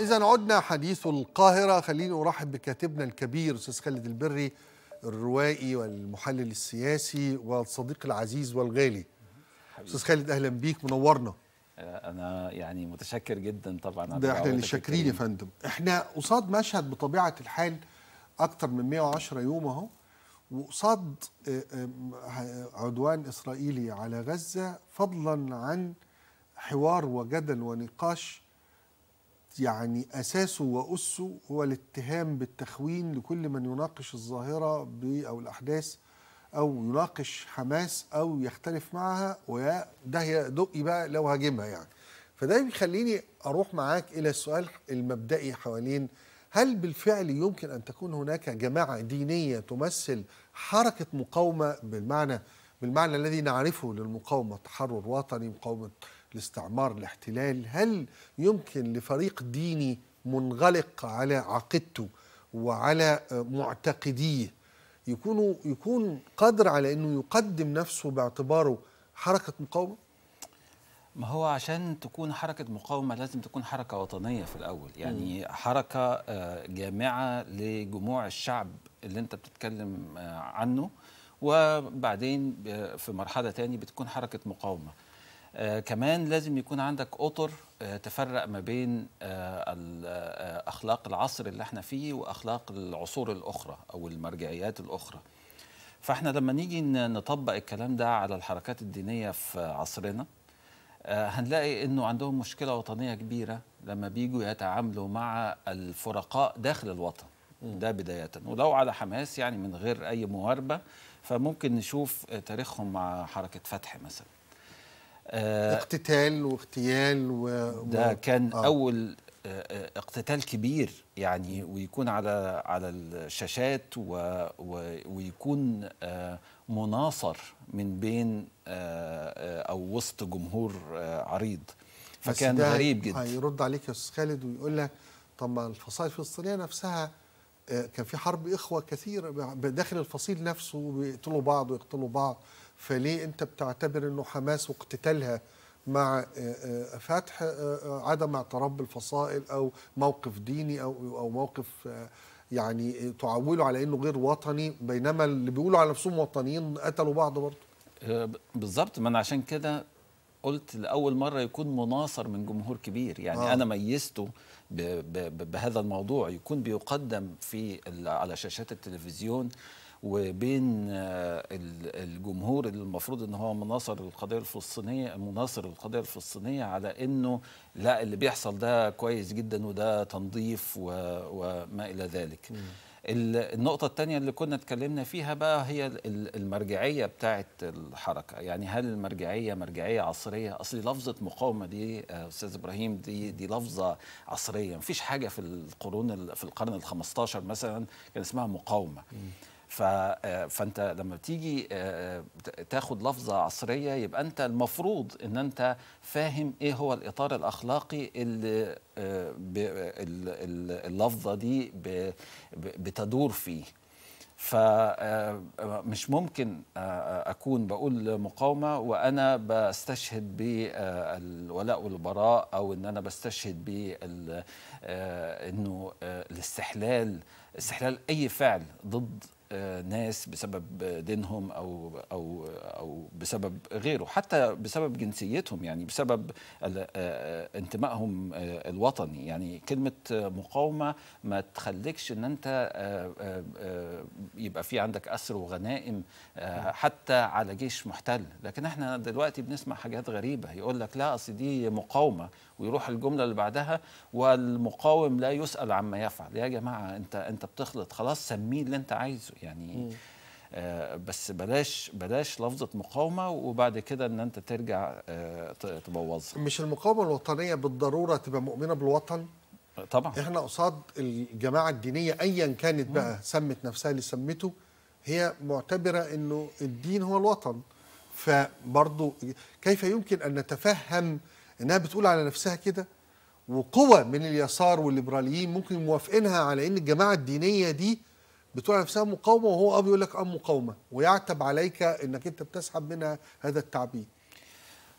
إذا عدنا حديث القاهرة خليني أرحب بكاتبنا الكبير أستاذ خالد البري الروائي والمحلل السياسي والصديق العزيز والغالي أستاذ خالد أهلا بيك منورنا آه، أنا يعني متشكر جدا طبعا ده إحنا اللي شاكرين يا فندم إحنا قصاد مشهد بطبيعة الحال أكثر من 110 يوم أهو وقصاد آه، آه، عدوان إسرائيلي على غزة فضلا عن حوار وجدل ونقاش يعني اساسه واسه هو الاتهام بالتخوين لكل من يناقش الظاهره او الاحداث او يناقش حماس او يختلف معها وده دقي بقى لو هاجمها يعني فده بيخليني اروح معاك الى السؤال المبدئي حوالين هل بالفعل يمكن ان تكون هناك جماعه دينيه تمثل حركه مقاومه بالمعنى بالمعنى الذي نعرفه للمقاومه تحرر وطني مقاومه الاستعمار الاحتلال هل يمكن لفريق ديني منغلق على عقيدته وعلى معتقديه يكونوا يكون قادر على انه يقدم نفسه باعتباره حركه مقاومه؟ ما هو عشان تكون حركة مقاومة لازم تكون حركة وطنية في الأول يعني حركة آه، جامعة لجموع الشعب اللي أنت بتتكلم آه، عنه وبعدين آه، في مرحلة ثانيه بتكون حركة مقاومة آه، كمان لازم يكون عندك اطر آه، تفرق ما بين آه، اخلاق العصر اللي احنا فيه واخلاق العصور الاخرى او المرجعيات الاخرى فاحنا لما نيجي نطبق الكلام ده على الحركات الدينيه في عصرنا هنلاقي انه عندهم مشكله وطنيه كبيره لما بيجوا يتعاملوا مع الفرقاء داخل الوطن ده بدايه ولو على حماس يعني من غير اي مواربه فممكن نشوف تاريخهم مع حركه فتح مثلا آه، اقتتال واغتيال و... ده كان آه. اول آه، آه، اقتتال كبير يعني ويكون على على الشاشات و و ويكون مناصر من بين او وسط جمهور عريض فكان غريب جدا هيرد عليك يا استاذ خالد ويقول لك طب ما الفصائل الفلسطينيه نفسها كان في حرب اخوه كثيره داخل الفصيل نفسه بيقتلوا بعض ويقتلوا بعض فليه أنت بتعتبر أنه حماس واقتتالها مع آه، آه، فتح آه، عدم اعتراف بالفصائل أو موقف ديني أو, أو موقف يعني تعولوا على أنه غير وطني بينما اللي بيقولوا على نفسهم وطنيين قتلوا بعض برضه بالظبط ما أنا عشان كده قلت لأول مرة يكون مناصر من جمهور كبير يعني آه. أنا ميزته بهذا الموضوع يكون بيقدم في على شاشات التلفزيون وبين آه، الجمهور اللي المفروض ان هو مناصر القضيه الفلسطينيه مناصر القضيه الفلسطينيه على انه لا اللي بيحصل ده كويس جدا وده تنظيف وما الى ذلك. النقطة الثانية اللي كنا اتكلمنا فيها بقى هي المرجعية بتاعة الحركة يعني هل المرجعية مرجعية عصرية أصل لفظة مقاومة دي آه، أستاذ إبراهيم دي دي لفظة عصرية مفيش حاجة في القرون في القرن ال 15 مثلا كان اسمها مقاومة م. آه، فانت لما تيجي آه، تاخد لفظه عصريه يبقى انت المفروض ان انت فاهم ايه هو الاطار الاخلاقي اللي آه، اللفظه دي بتدور فيه فمش ممكن اكون بقول مقاومه وانا بستشهد بالولاء والبراء او ان انا بستشهد ب انه الاستحلال استحلال اي فعل ضد ناس بسبب دينهم او او او بسبب غيره حتى بسبب جنسيتهم يعني بسبب آه، آه، انتمائهم آه، الوطني يعني كلمه مقاومه ما تخليكش ان انت يبقى في عندك اسر وغنائم حتى على جيش محتل لكن احنا دلوقتي بنسمع حاجات غريبه يقول لك لا اصل دي مقاومه ويروح الجمله اللي بعدها والمقاوم لا يسال عما يفعل يا جماعه انت انت بتخلط خلاص سميه اللي انت عايزه يعني م. آه، بس بلاش بلاش لفظه مقاومه وبعد كده ان انت ترجع آه، تبوظها مش المقاومه الوطنيه بالضروره تبقى مؤمنه بالوطن آه، طبعا احنا قصاد الجماعه الدينيه ايا كانت بقى مم. سمت نفسها اللي سمته هي معتبره انه الدين هو الوطن فبرضه كيف يمكن ان نتفهم انها بتقول على نفسها كده وقوى من اليسار والليبراليين ممكن موافقينها على ان الجماعه الدينيه دي بتوع نفسها مقاومه وهو اب يقول لك ام مقاومه ويعتب عليك انك انت بتسحب منها هذا التعبير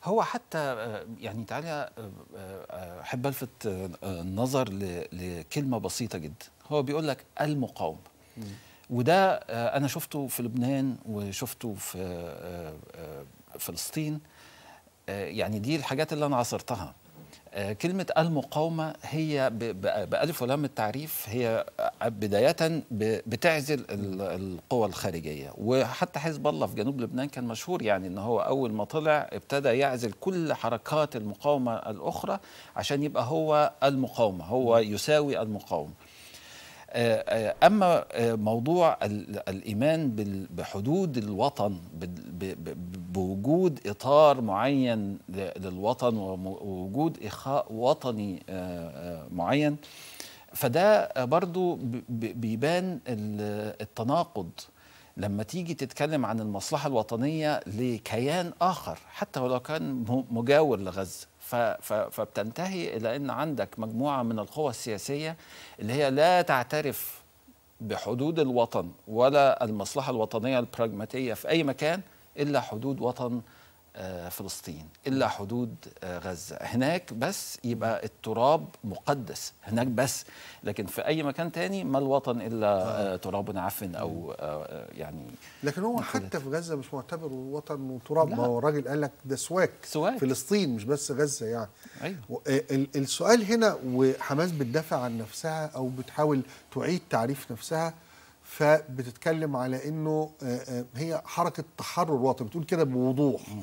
هو حتى آه، يعني تعالى آه، آه، احب الفت النظر لكلمه بسيطه جدا هو بيقول لك المقاومه وده انا شفته في لبنان وشفته في فلسطين يعني دي الحاجات اللي انا عصرتها آه، كلمة المقاومة هي بألف ولام التعريف هي آه، بداية بتعزل القوى الخارجية وحتى حزب الله في جنوب لبنان كان مشهور يعني أن هو أول ما طلع ابتدى يعزل كل حركات المقاومة الأخرى عشان يبقى هو المقاومة هو يساوي المقاومة آه، آه، أما آه، موضوع الإيمان بحدود الوطن بوجود إطار معين للوطن ووجود إخاء وطني معين فده برضو بيبان التناقض لما تيجي تتكلم عن المصلحة الوطنية لكيان آخر حتى ولو كان مجاور لغزة فبتنتهي إلى أن عندك مجموعة من القوى السياسية اللي هي لا تعترف بحدود الوطن ولا المصلحة الوطنية البراجماتية في أي مكان إلا حدود وطن آه، فلسطين الا حدود آه، غزه هناك بس يبقى التراب مقدس هناك بس لكن في اي مكان تاني ما الوطن الا آه، تراب عفن او يعني لكن هو حتى في غزه مش معتبر وطن وتراب ما هو الراجل قال لك ده سواك سواك فلسطين مش بس غزه يعني ايوه السؤال هنا وحماس بتدافع عن نفسها او بتحاول تعيد تعريف نفسها فبتتكلم على انه هي حركه تحرر وطني بتقول كده بوضوح م.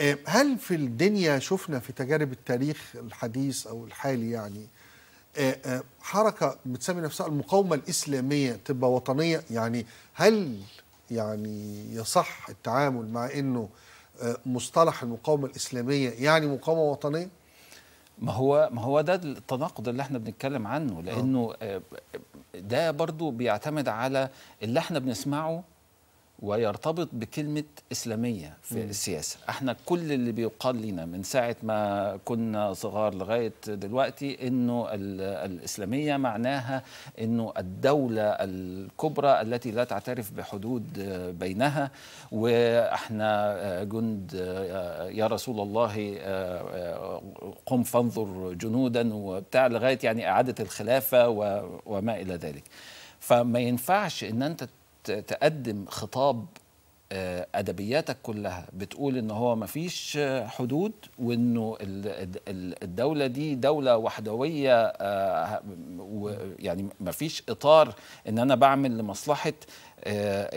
آه، هل في الدنيا شفنا في تجارب التاريخ الحديث او الحالي يعني آه، آه، حركه بتسمي نفسها المقاومه الاسلاميه تبقى وطنيه يعني هل يعني يصح التعامل مع انه مصطلح المقاومه الاسلاميه يعني مقاومه وطنيه؟ ما هو ما هو ده التناقض اللي احنا بنتكلم عنه لانه ده برضو بيعتمد على اللي احنا بنسمعه ويرتبط بكلمة إسلامية في م. السياسة احنا كل اللي بيقال لنا من ساعة ما كنا صغار لغاية دلوقتي انه الإسلامية معناها انه الدولة الكبرى التي لا تعترف بحدود بينها واحنا آه، جند آه، يا رسول الله آه، قم فانظر جنودا وبتاع لغاية يعني إعادة الخلافة وما إلى ذلك فما ينفعش ان انت تقدم خطاب آه، ادبياتك كلها بتقول ان هو ما فيش حدود وانه الدوله دي دوله وحدويه آه، يعني ما فيش اطار ان انا بعمل لمصلحه آه،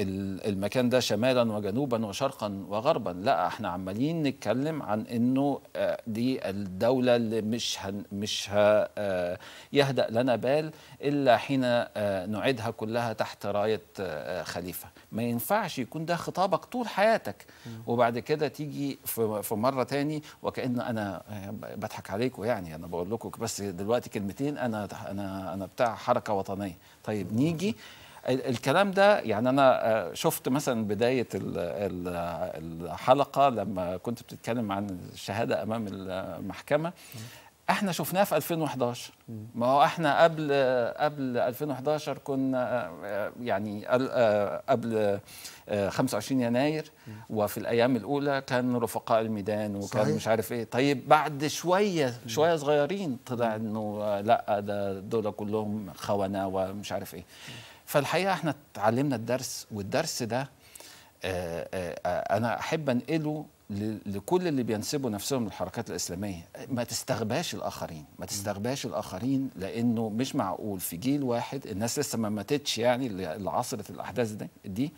المكان ده شمالا وجنوبا وشرقا وغربا لا احنا عمالين نتكلم عن انه آه، دي الدوله اللي مش هن مش ها آه، يهدأ لنا بال الا حين نعيدها كلها تحت رايه خليفه ما ينفعش يكون ده خطابك طول حياتك وبعد كده تيجي في مره تاني وكان انا بضحك عليكم يعني انا بقول لكم بس دلوقتي كلمتين انا انا انا بتاع حركه وطنيه طيب نيجي الكلام ده يعني انا آه، شفت مثلا بدايه الحلقه لما كنت بتتكلم عن الشهاده امام المحكمه احنا شفناها في 2011 ما هو احنا قبل قبل 2011 كنا آه، يعني قبل 25 آه، يناير وفي الايام الاولى كان رفقاء الميدان وكان صحيح. مش عارف ايه طيب بعد شويه شويه صغيرين طلع انه لا ده دول كلهم خونه ومش عارف ايه فالحقيقه احنا اتعلمنا الدرس والدرس ده آه، آه، آه، انا احب انقله لكل اللي بينسبوا نفسهم للحركات الاسلاميه ما تستغباش الاخرين ما تستغباش الاخرين لانه مش معقول في جيل واحد الناس لسه ما ماتتش يعني اللي عصرت الاحداث دي, دي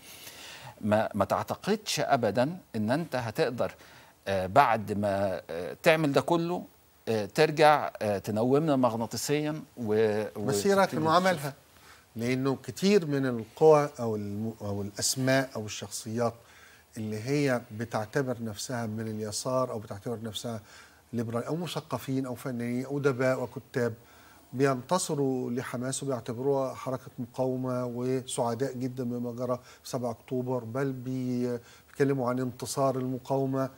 ما, ما تعتقدش ابدا ان انت هتقدر بعد ما تعمل ده كله ترجع تنومنا مغناطيسيا و مسيرك في معاملها لانه كتير من القوى او او الاسماء او الشخصيات اللي هي بتعتبر نفسها من اليسار او بتعتبر نفسها ليبرال او مثقفين او فنانين او ادباء وكتاب بينتصروا لحماس وبيعتبروها حركه مقاومه وسعداء جدا بما جرى 7 اكتوبر بل بيتكلموا عن انتصار المقاومه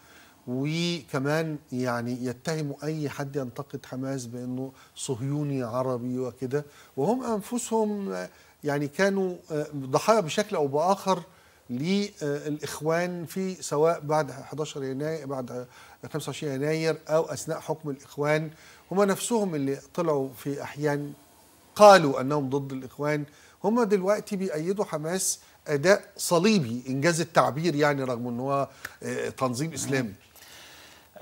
وكمان يعني يتهموا اي حد ينتقد حماس بانه صهيوني عربي وكده وهم انفسهم يعني كانوا آه، ضحايا بشكل او باخر للاخوان في سواء بعد 11 يناير بعد 25 يناير او اثناء حكم الاخوان هم نفسهم اللي طلعوا في احيان قالوا انهم ضد الاخوان هم دلوقتي بيأيدوا حماس اداء صليبي انجاز التعبير يعني رغم ان هو آه، تنظيم اسلامي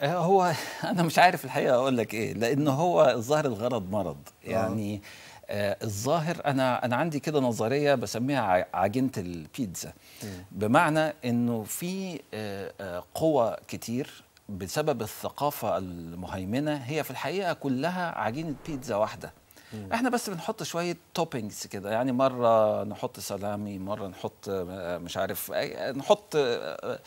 هو انا مش عارف الحقيقه اقول لك ايه لان هو الظاهر الغرض مرض آه. يعني آه الظاهر انا انا عندي كده نظريه بسميها عجينه البيتزا م. بمعنى انه في آه, آه، قوى كتير بسبب الثقافه المهيمنه هي في الحقيقه كلها عجينه بيتزا واحده مم. احنا بس بنحط شويه توبنجز كده يعني مره نحط سلامي مره نحط آه، مش عارف أي آه، نحط آه،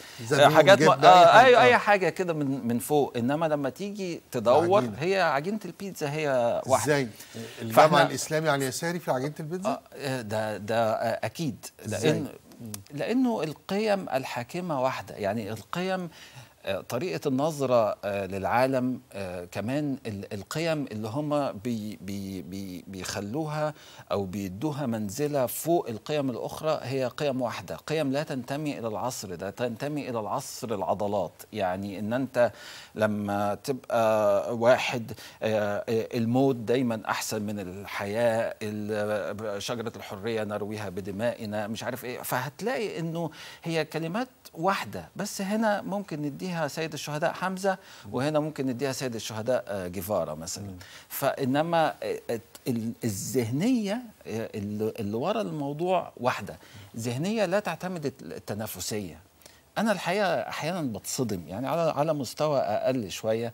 حاجات م... آه اي أيوة، اي حاجه كده من من فوق انما لما تيجي تدور العجينة. هي عجينه البيتزا هي واحده ازاي الجامع فإحنا... الاسلامي على اليساري في عجينه البيتزا آه ده ده اكيد لان لانه القيم الحاكمه واحده يعني القيم طريقة النظرة آه، للعالم آه، كمان القيم اللي هم بي بي بيخلوها أو بيدوها منزلة فوق القيم الأخرى هي قيم واحدة قيم لا تنتمي إلى العصر ده تنتمي إلى العصر العضلات يعني أن أنت لما تبقى واحد آه، الموت دايما أحسن من الحياة شجرة الحرية نرويها بدمائنا مش عارف إيه فهتلاقي أنه هي كلمات واحدة بس هنا ممكن نديها نديها سيد الشهداء حمزه وهنا ممكن نديها سيد الشهداء آه، جيفارا مثلا فانما آه، آه، الذهنيه اللي ورا الموضوع واحده ذهنيه لا تعتمد التنافسيه انا الحقيقه احيانا بتصدم يعني على على مستوى اقل شويه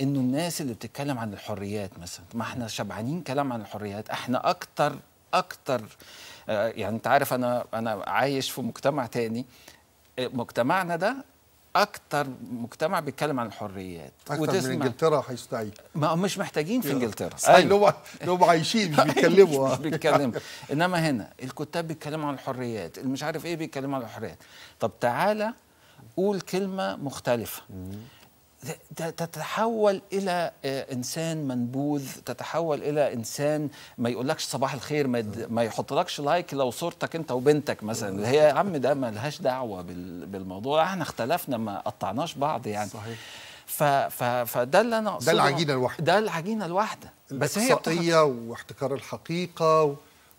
انه الناس اللي بتتكلم عن الحريات مثلا ما احنا شبعانين كلام عن الحريات احنا اكتر اكتر يعني انت عارف انا انا عايش في مجتمع تاني مجتمعنا ده اكتر مجتمع بيتكلم عن الحريات اكتر وتسمع من انجلترا هيستعيد ما هم مش محتاجين في انجلترا اللي هو اللي هم عايشين مش أيوه، بيتكلموا مش بيتكلم انما هنا الكتاب بيتكلموا عن الحريات اللي مش عارف ايه بيتكلموا عن الحريات طب تعالى قول كلمه مختلفه تتحول الى آه، انسان منبوذ تتحول الى انسان ما يقولكش صباح الخير ما, ما يحطلكش لايك لو صورتك انت وبنتك مثلا اللي آه. هي يا عم ده ما لهاش دعوه بالموضوع احنا اختلفنا ما قطعناش بعض يعني صحيح ف ف فده اللي انا ده العجينه الواحده ده العجينه الواحده بس هي الاحصائيه واحتكار الحقيقه و...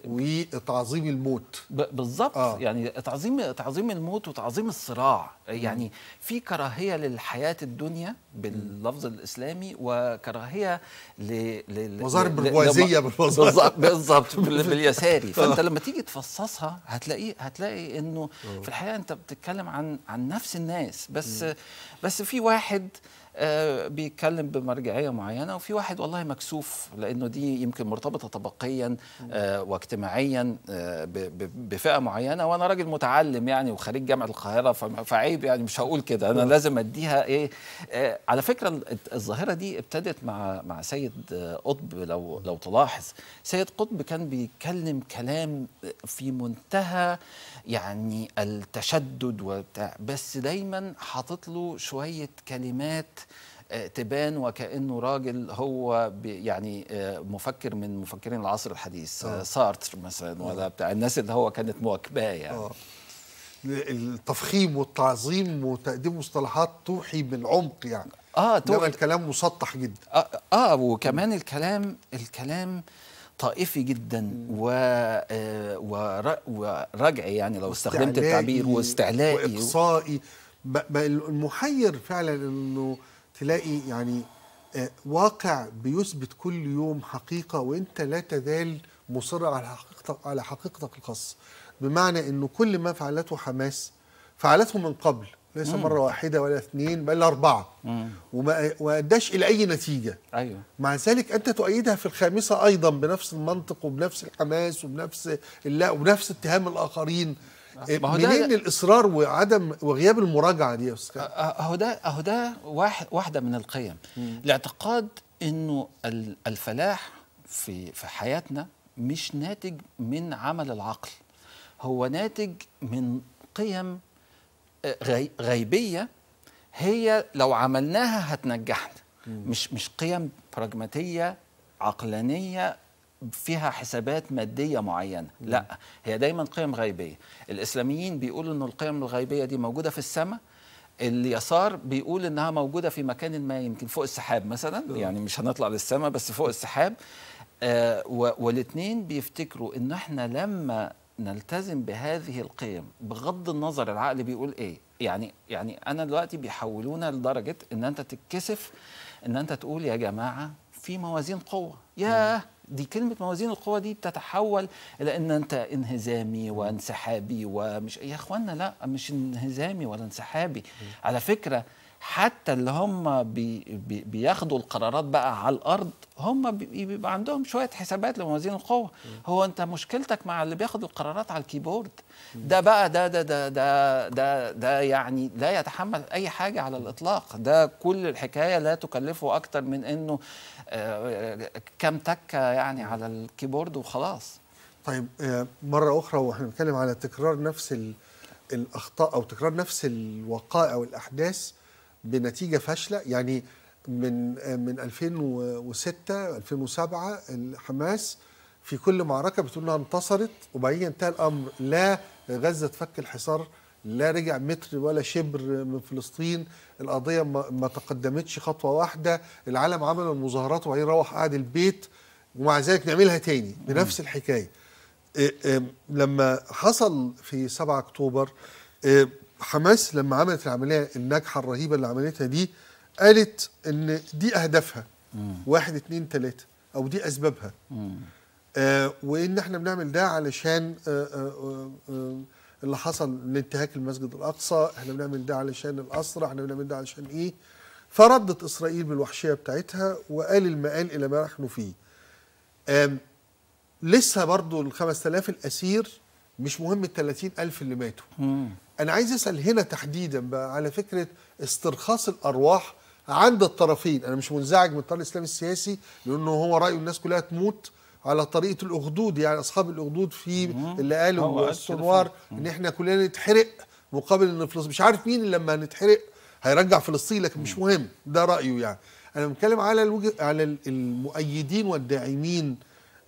وتعظيم الموت بالظبط آه. يعني تعظيم تعظيم الموت وتعظيم الصراع يعني م. في كراهيه للحياه الدنيا باللفظ الاسلامي وكراهيه ل مظاهر برجوازيه بالظبط بالظبط باليساري آه. فانت لما تيجي تفصصها هتلاقي هتلاقي انه آه. في الحقيقه انت بتتكلم عن عن نفس الناس بس م. بس في واحد آه، بيتكلم بمرجعيه معينه وفي واحد والله مكسوف لانه دي يمكن مرتبطه طبقيا آه، واجتماعيا آه، بفئه معينه وانا راجل متعلم يعني وخريج جامعه القاهره فعيب يعني مش هقول كده انا لازم اديها ايه على فكره الظاهره دي ابتدت مع مع سيد قطب لو لو تلاحظ سيد قطب كان بيتكلم كلام في منتهى يعني التشدد وبتاع بس دايما حاطط له شويه كلمات تبان وكانه راجل هو يعني آه، مفكر من مفكرين العصر الحديث أوه. آه. سارتر مثلا آه. ولا بتاع الناس اللي هو كانت مواكباه يعني أوه. التفخيم والتعظيم وتقديم مصطلحات توحي بالعمق يعني اه توحي الكلام مسطح جدا اه, آه وكمان م. الكلام الكلام طائفي جدا و... ورجعي يعني لو استخدمت التعبير واستعلائي واقصائي المحير فعلا انه تلاقي يعني آه، واقع بيثبت كل يوم حقيقة وانت لا تزال مصر على حقيقتك على حقيقتك الخاصة بمعنى انه كل ما فعلته حماس فعلته من قبل ليس مم. مرة واحدة ولا اثنين بل أربعة وما أداش إلى أي نتيجة أيوة. مع ذلك أنت تؤيدها في الخامسة أيضا بنفس المنطق وبنفس الحماس وبنفس وبنفس اتهام الآخرين إيه، منين الاصرار وعدم وغياب المراجعه دي يا استاذ اهو أه، أه، أه، ده اهو ده واحده من القيم مم. الاعتقاد انه الفلاح في في حياتنا مش ناتج من عمل العقل هو ناتج من قيم غيبيه هي لو عملناها هتنجحنا مش مش قيم براجماتيه عقلانيه فيها حسابات مادية معينة لا هي دايما قيم غيبية الإسلاميين بيقولوا أن القيم الغيبية دي موجودة في السماء اليسار بيقول انها موجوده في مكان ما يمكن فوق السحاب مثلا آه. يعني مش هنطلع للسماء بس فوق السحاب آه والاثنين بيفتكروا ان احنا لما نلتزم بهذه القيم بغض النظر العقل بيقول ايه يعني يعني انا دلوقتي بيحولونا لدرجه ان انت تتكسف ان انت تقول يا جماعه في موازين قوه ياه دي كلمه موازين القوى دي بتتحول الى ان انت انهزامي وانسحابي ومش يا اخوانا لا مش انهزامي ولا انسحابي على فكره حتى اللي هم بي بي بياخدوا القرارات بقى على الارض هم بيبقى عندهم شويه حسابات لموازين القوه هو انت مشكلتك مع اللي بياخد القرارات على الكيبورد ده بقى ده ده ده ده ده, ده يعني لا يتحمل اي حاجه على الاطلاق ده كل الحكايه لا تكلفه اكتر من انه آه، كم تكه يعني على الكيبورد وخلاص طيب آه، مره اخرى واحنا بنتكلم على تكرار نفس الاخطاء او تكرار نفس الوقائع والاحداث بنتيجه فاشله يعني من من 2006 2007 حماس في كل معركه بتقول انها انتصرت وبعدين انتهى الامر لا غزه تفك الحصار لا رجع متر ولا شبر من فلسطين القضيه ما تقدمتش خطوه واحده العالم عمل المظاهرات وبعدين روح قعد البيت ومع ذلك نعملها تاني بنفس الحكايه إيه، إيه، لما حصل في 7 اكتوبر إيه، حماس لما عملت العمليه الناجحه الرهيبه اللي عملتها دي قالت ان دي اهدافها واحد اثنين ثلاثة او دي اسبابها آه وان احنا بنعمل ده علشان آه،, آه آه آه اللي حصل لانتهاك المسجد الاقصى احنا بنعمل ده علشان الاسرى احنا بنعمل ده علشان ايه فردت اسرائيل بالوحشيه بتاعتها وقال المقال الى ما نحن فيه آه لسه برضو ال 5000 الاسير مش مهم ال 30000 اللي ماتوا انا عايز اسال هنا تحديدا بقى على فكره استرخاص الارواح عند الطرفين انا مش منزعج من الطرف الاسلامي السياسي لانه هو رايه الناس كلها تموت على طريقه الاخدود يعني اصحاب الاخدود في اللي قالوا السنوار ان احنا كلنا نتحرق مقابل ان فلسطين مش عارف مين لما هنتحرق هيرجع فلسطين لكن مش مهم ده رايه يعني انا بتكلم على الوجه على المؤيدين والداعمين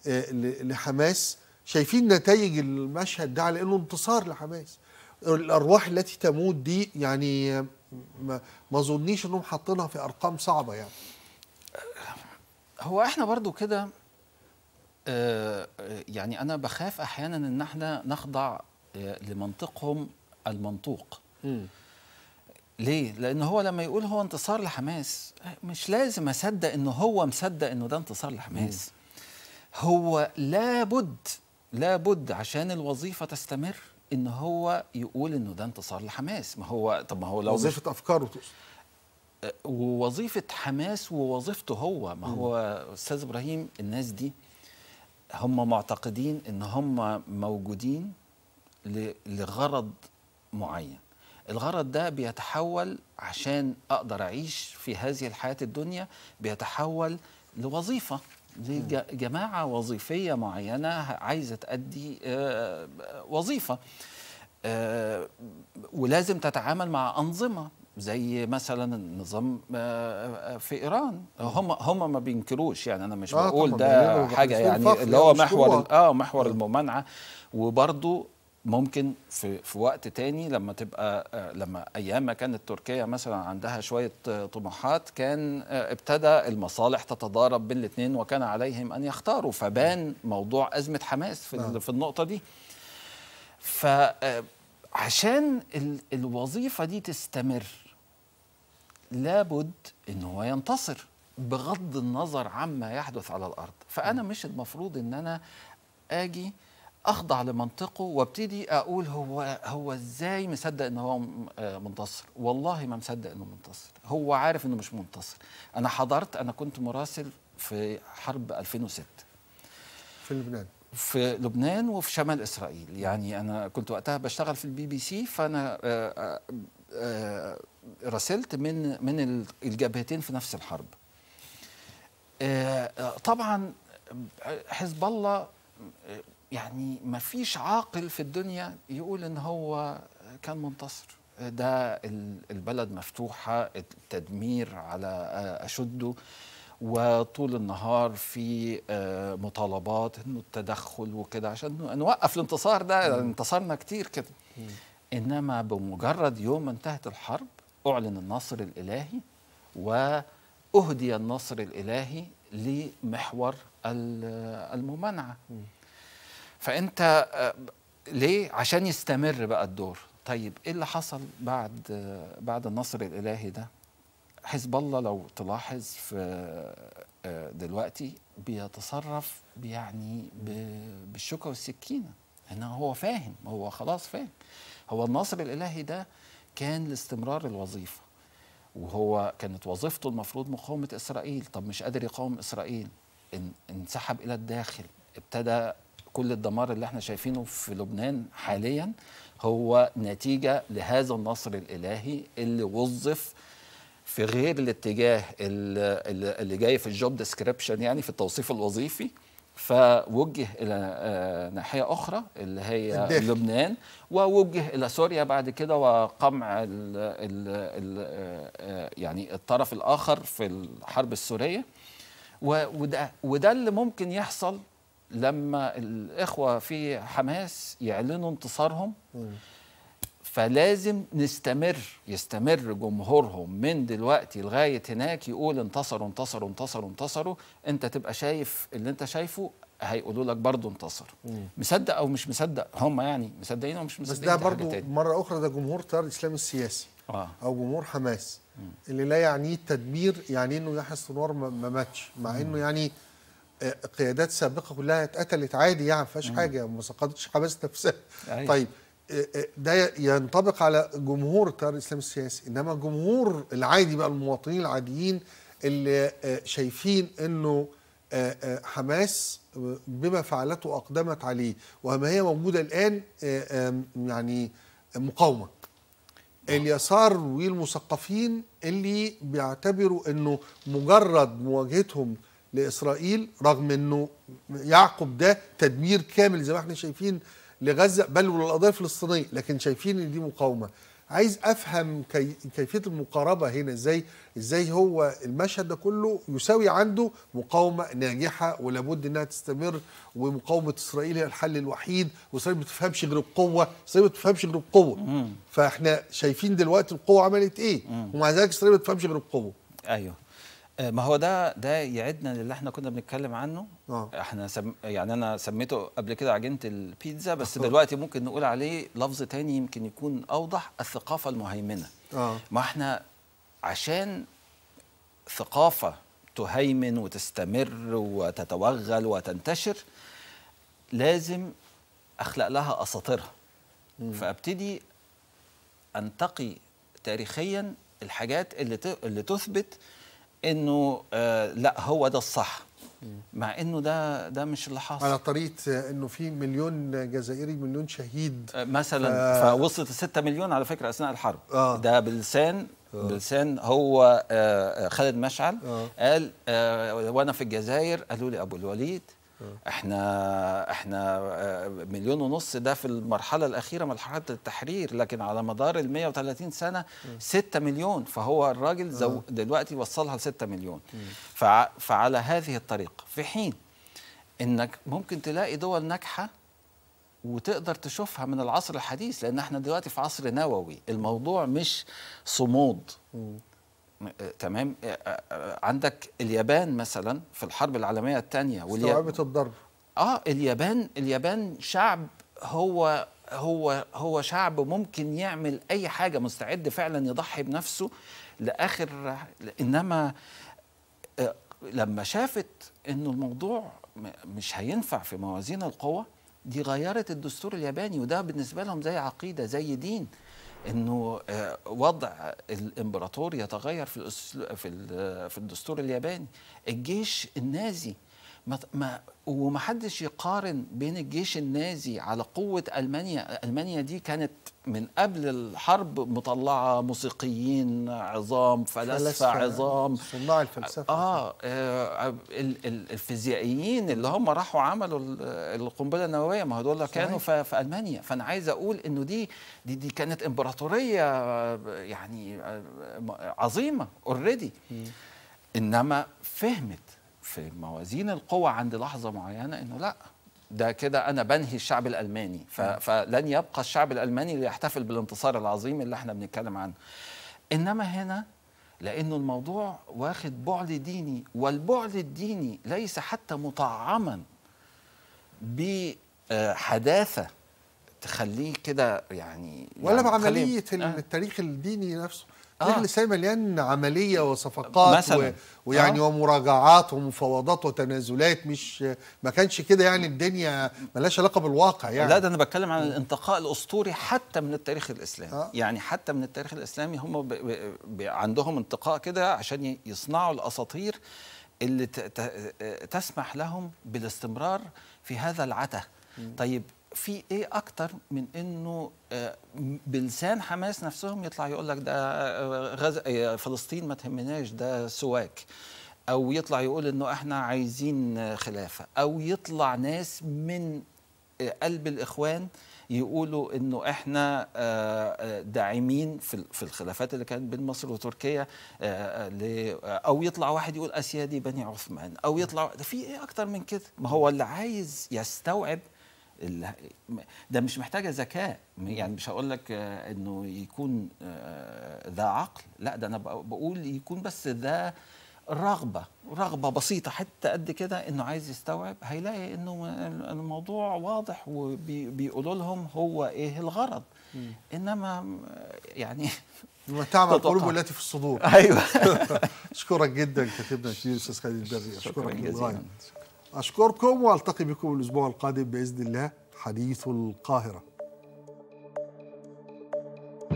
آه، لحماس شايفين نتائج المشهد ده على انه انتصار لحماس الارواح التي تموت دي يعني ما اظنيش انهم حاطينها في ارقام صعبه يعني هو احنا برضو كده آه، يعني انا بخاف احيانا ان احنا نخضع آه، لمنطقهم المنطوق ليه؟ لأن هو لما يقول هو انتصار لحماس مش لازم أصدق إن هو مصدق إنه ده انتصار لحماس. هو لابد لابد عشان الوظيفة تستمر ان هو يقول انه ده انتصار لحماس ما هو طب ما هو لو وظيفه افكاره تقصد أه، ووظيفه حماس ووظيفته هو ما هو استاذ ابراهيم الناس دي هم معتقدين ان هم موجودين لغرض معين الغرض ده بيتحول عشان اقدر اعيش في هذه الحياه الدنيا بيتحول لوظيفه لجماعه وظيفيه معينه عايزه تأدي آه، وظيفه آه، ولازم تتعامل مع انظمه زي مثلا النظام آه، في ايران هم هم ما بينكروش يعني انا مش بقول ده حاجه يعني اللي هو محور اه محور الممانعه وبرضه ممكن في في وقت تاني لما تبقى آه، لما ايام ما كانت تركيا مثلا عندها شويه آه، طموحات كان آه، ابتدى المصالح تتضارب بين الاثنين وكان عليهم ان يختاروا فبان موضوع ازمه حماس في, نعم. في النقطه دي فعشان الوظيفه دي تستمر لابد ان هو ينتصر بغض النظر عما يحدث على الارض فانا مش المفروض ان انا اجي آه اخضع لمنطقه وابتدي اقول هو هو ازاي مصدق ان هو آه، منتصر والله ما مصدق انه منتصر هو عارف انه مش منتصر انا حضرت انا كنت مراسل في حرب 2006 في لبنان في لبنان وفي شمال اسرائيل يعني انا كنت وقتها بشتغل في البي بي سي فانا آه، آه، راسلت من من الجبهتين في نفس الحرب طبعا حزب الله يعني ما فيش عاقل في الدنيا يقول ان هو كان منتصر ده البلد مفتوحة التدمير على أشده وطول النهار في مطالبات انه التدخل وكده عشان نوقف الانتصار ده انتصرنا كتير كده انما بمجرد يوم ما انتهت الحرب اعلن النصر الالهي واهدي النصر الالهي لمحور الممانعه فانت آه، ليه عشان يستمر بقى الدور طيب ايه اللي حصل بعد آه، بعد النصر الالهي ده حزب الله لو تلاحظ في آه، دلوقتي بيتصرف يعني بالشوكه والسكينه ان هو فاهم هو خلاص فاهم هو النصر الالهي ده كان لاستمرار الوظيفه وهو كانت وظيفته المفروض مقاومه اسرائيل طب مش قادر يقاوم اسرائيل انسحب الى الداخل ابتدى كل الدمار اللي احنا شايفينه في لبنان حاليا هو نتيجة لهذا النصر الإلهي اللي وظف في غير الاتجاه اللي جاي في الجوب ديسكريبشن يعني في التوصيف الوظيفي فوجه الى آه، ناحيه اخرى اللي هي الداخل. لبنان ووجه الى سوريا بعد كده وقمع الـ الـ الـ آه، يعني الطرف الاخر في الحرب السوريه وده وده اللي ممكن يحصل لما الاخوه في حماس يعلنوا انتصارهم فلازم نستمر يستمر جمهورهم من دلوقتي لغايه هناك يقول انتصروا انتصروا انتصروا انتصروا انت تبقى شايف اللي انت شايفه هيقولوا لك برضه انتصر مصدق او مش مصدق هم يعني مصدقين او مش مصدقين بس ده برضه مره اخرى ده جمهور تيار الاسلام السياسي آه. او جمهور حماس مم. اللي لا يعنيه التدبير يعني انه يحيى السنوار ما ماتش مع انه يعني قيادات سابقه كلها اتقتلت عادي يعني ما فيهاش حاجه ما سقطتش حماس نفسها أيوة. طيب آه، آه، ده ينطبق على جمهور التيار الاسلامي السياسي انما جمهور العادي بقى المواطنين العاديين اللي آه، شايفين انه حماس بما فعلته اقدمت عليه وما هي موجوده الان يعني مقاومه نعم. اليسار والمثقفين اللي بيعتبروا انه مجرد مواجهتهم لاسرائيل رغم انه يعقب ده تدمير كامل زي ما احنا شايفين لغزه بل وللقضيه الفلسطينيه لكن شايفين ان دي مقاومه عايز افهم كي كيفيه المقاربه هنا ازاي ازاي هو المشهد ده كله يساوي عنده مقاومه ناجحه ولابد انها تستمر ومقاومه اسرائيل هي الحل الوحيد واسرائيل ما بتفهمش غير القوه اسرائيل ما بتفهمش غير القوه فاحنا شايفين دلوقتي القوه عملت ايه ومع ذلك اسرائيل ما بتفهمش غير القوه ايوه آه، ما هو ده ده يعدنا للي احنا كنا بنتكلم عنه أوه. احنا سم يعني انا سميته قبل كده عجينه البيتزا بس أوه. دلوقتي ممكن نقول عليه لفظ تاني يمكن يكون اوضح الثقافه المهيمنه أوه. ما احنا عشان ثقافه تهيمن وتستمر وتتوغل وتنتشر لازم اخلق لها اساطيرها فابتدي انتقي تاريخيا الحاجات اللي اللي تثبت انه آه، لا هو ده الصح مع انه ده ده مش اللي حاصل على طريقه انه في مليون جزائري مليون شهيد آه، مثلا ف... فوصلت ال 6 مليون على فكره اثناء الحرب آه. ده بلسان آه. بلسان هو آه خالد مشعل آه. قال آه وانا في الجزائر قالوا لي ابو الوليد احنا احنا آه، مليون ونص ده في المرحله الاخيره من مرحله التحرير لكن على مدار ال 130 سنه 6 مليون فهو الراجل زو دلوقتي وصلها ل 6 مليون فعلى هذه الطريقه في حين انك ممكن تلاقي دول ناجحه وتقدر تشوفها من العصر الحديث لان احنا دلوقتي في عصر نووي الموضوع مش صمود آه، تمام آه، آه، عندك اليابان مثلا في الحرب العالميه الثانيه استوعبت الضرب اه اليابان اليابان شعب هو هو هو شعب ممكن يعمل اي حاجه مستعد فعلا يضحي بنفسه لاخر انما لما شافت انه الموضوع مش هينفع في موازين القوى دي غيرت الدستور الياباني وده بالنسبه لهم زي عقيده زي دين انه آه، وضع الامبراطور يتغير في في الدستور الياباني الجيش النازي ما حدش يقارن بين الجيش النازي على قوة ألمانيا ألمانيا دي كانت من قبل الحرب مطلعة موسيقيين عظام فلاسفة يعني عظام صناع الفلسفة آه, آه الفيزيائيين اللي هم راحوا عملوا القنبلة النووية ما هدول كانوا في, في ألمانيا فأنا عايز أقول إنه دي دي, دي كانت إمبراطورية يعني آه، عظيمة اوريدي إنما فهمت في موازين القوى عند لحظه معينه انه لا ده كده انا بنهي الشعب الالماني نعم. فلن يبقى الشعب الالماني ليحتفل بالانتصار العظيم اللي احنا بنتكلم عنه انما هنا لانه الموضوع واخد بعد ديني والبعد الديني ليس حتى مطعما بحداثه تخليه كده يعني ولا يعني بعمليه التاريخ الديني نفسه آه. نجم مليان عمليه وصفقات مثلا. و... ويعني آه. ومراجعات ومفاوضات وتنازلات مش ما كانش كده يعني الدنيا ملهاش علاقه بالواقع يعني لا ده انا بتكلم عن الانتقاء الاسطوري حتى من التاريخ الاسلامي آه. يعني حتى من التاريخ الاسلامي هم ب... ب... ب... عندهم انتقاء كده عشان يصنعوا الاساطير اللي ت... ت... تسمح لهم بالاستمرار في هذا العته طيب في ايه اكتر من انه آه، بلسان حماس نفسهم يطلع يقول لك ده آه، غز... آه، فلسطين ما تهمناش ده سواك او يطلع يقول انه احنا عايزين خلافه او يطلع ناس من قلب الاخوان يقولوا انه احنا داعمين في الخلافات اللي كانت بين مصر وتركيا او يطلع واحد يقول اسيادي بني عثمان او يطلع في ايه اكتر من كده ما هو اللي عايز يستوعب ده مش محتاجه ذكاء يعني مش هقول لك آه، انه يكون آه، ذا عقل لا ده انا بقول يكون بس ذا رغبه رغبه بسيطه حتى قد كده انه عايز يستوعب هيلاقي انه آه، الموضوع واضح وبيقولوا لهم هو ايه الغرض انما يعني ما تعمل القلوب التي في الصدور ايوه اشكرك جدا كاتبنا الشيخ استاذ خالد البري اشكرك جزيلا أشكركم وألتقي بكم الأسبوع القادم بإذن الله حديث القاهرة